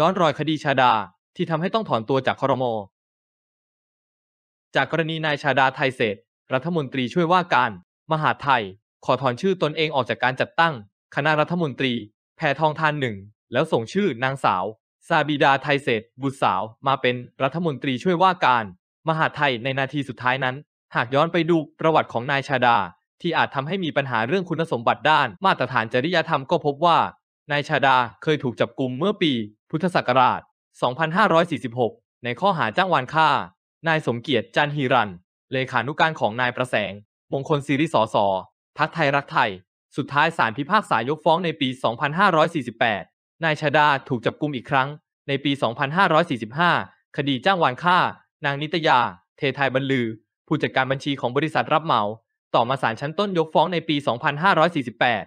ย้อนรอยคดีชาดาที่ทำให้ต้องถอนตัวจากครมจากกรณีนายชาดาไทยเศษรัฐมนตรีช่วยว่าการ มหาไทย ขอถอนชื่อตนเองออกจากการจัดตั้ง คณะรัฐมนตรี แพทองทานหนึ่งแล้วส่งชื่อ นางสาว ซาบิดาไทยเศษบุตรสาวมาเป็นรัฐมนตรีช่วยว่าการ มหาไทยในนาทีสุดท้ายนั้น หากย้อนไปดูประวัติของนายชาดา ที่อาจทำให้มีปัญหาเรื่องคุณสมบัติด้านมาตรฐานจริยธรรมก็พบว่านายชาดาเคยถูกจับกลุ่มเมื่อปีพุทธศักราช 2546 ในข้อหาจ้างวานฆ่า นายสมเกียรติจันฮีรัน เลขานุการของนายประแสงมงคลสิริสอสอพักไทยรักไทย สุดท้ายศาลพิพากษายกฟ้องในปี 2548 นายชาดาถูกจับกลุมอีกครั้ง ในปี 2545 คดีจ้างวานฆ่า นางนิตยา เทไทยบรรลือ ผู้จัดการบัญชีของบริษัทรับเหมา ต่อมาศาลชั้นต้นยกฟ้องในปี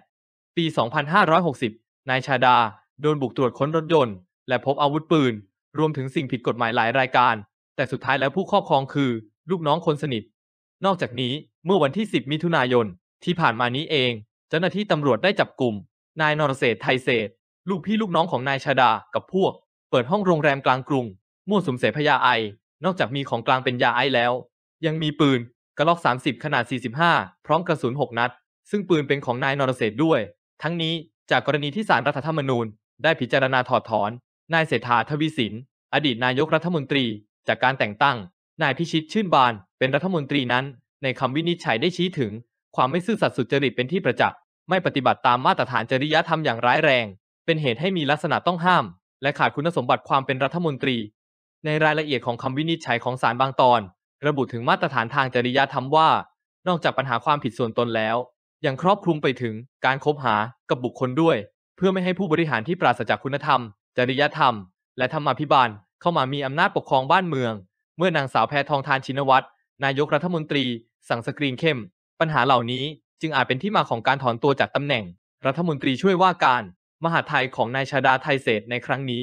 2548 ปี 2560นายชาดา โดนบุกตรวจค้นรถยนต์และพบอาวุธปืน รวมถึงสิ่งผิดกฎหมายหลายรายการ แต่สุดท้ายแล้วผู้ครอบครองคือ ลูกน้องคนสนิท นอกจากนี้เมื่อวันที่ 10 มิถุนายนที่ผ่านมานี้เอง เจ้าหน้าที่ตำรวจได้จับกลุ่ม นายนรเศษไทยเศษ ลูกพี่ลูกน้องของนายชาดากับพวก เปิดห้องโรงแรมกลางกรุงมั่วสุมเสพยาไอนอกจากมีของกลางเป็นยาไอแล้ว ยังมีปืนกระลอก 30 ขนาด 45 พร้อมกระสุน 6 นัด ซึ่งปืนเป็นของนายนรเศษด้วย ทั้งนี้จากกรณีที่ศาลรัฐธรรมนูญ ได้พิจารณาถอดถอน นายเศรษฐาทวีสินอดีตนายกรัฐมนตรี จากการแต่งตั้ง นายพิชิตชื่นบาน เป็นรัฐมนตรีนั้น ในคำวินิจฉัยได้ชี้ถึง ความไม่ซื่อสัตย์สุจริตเป็นที่ประจักษ์ ไม่ปฏิบัติตามมาตรฐานจริยธรรมอย่างร้ายแรง เป็นเหตุให้มีลักษณะต้องห้าม และขาดคุณสมบัติความเป็นรัฐมนตรี ในรายละเอียดของคำวินิจฉัยของศาลบางตอน ระบุถึงมาตรฐานทางจริยธรรมว่า นอกจากปัญหาความผิดส่วนตนแล้วอย่างครอบคลุมไปถึงการคบหากับบุคคลด้วย เพื่อไม่ให้ผู้บริหารที่ปราศจากคุณธรรม จริยธรรม และธรรมาภิบาลเข้ามามีอำนาจปกครองบ้านเมือง เมื่อนางสาวแพทองทานชินวัตร นายกรัฐมนตรีสั่งสกรีนเข้ม ปัญหาเหล่านี้จึงอาจเป็นที่มาของการถอนตัวจากตำแหน่ง รัฐมนตรีช่วยว่าการ มหาไทยของนายชาดาไทยเศษในครั้งนี้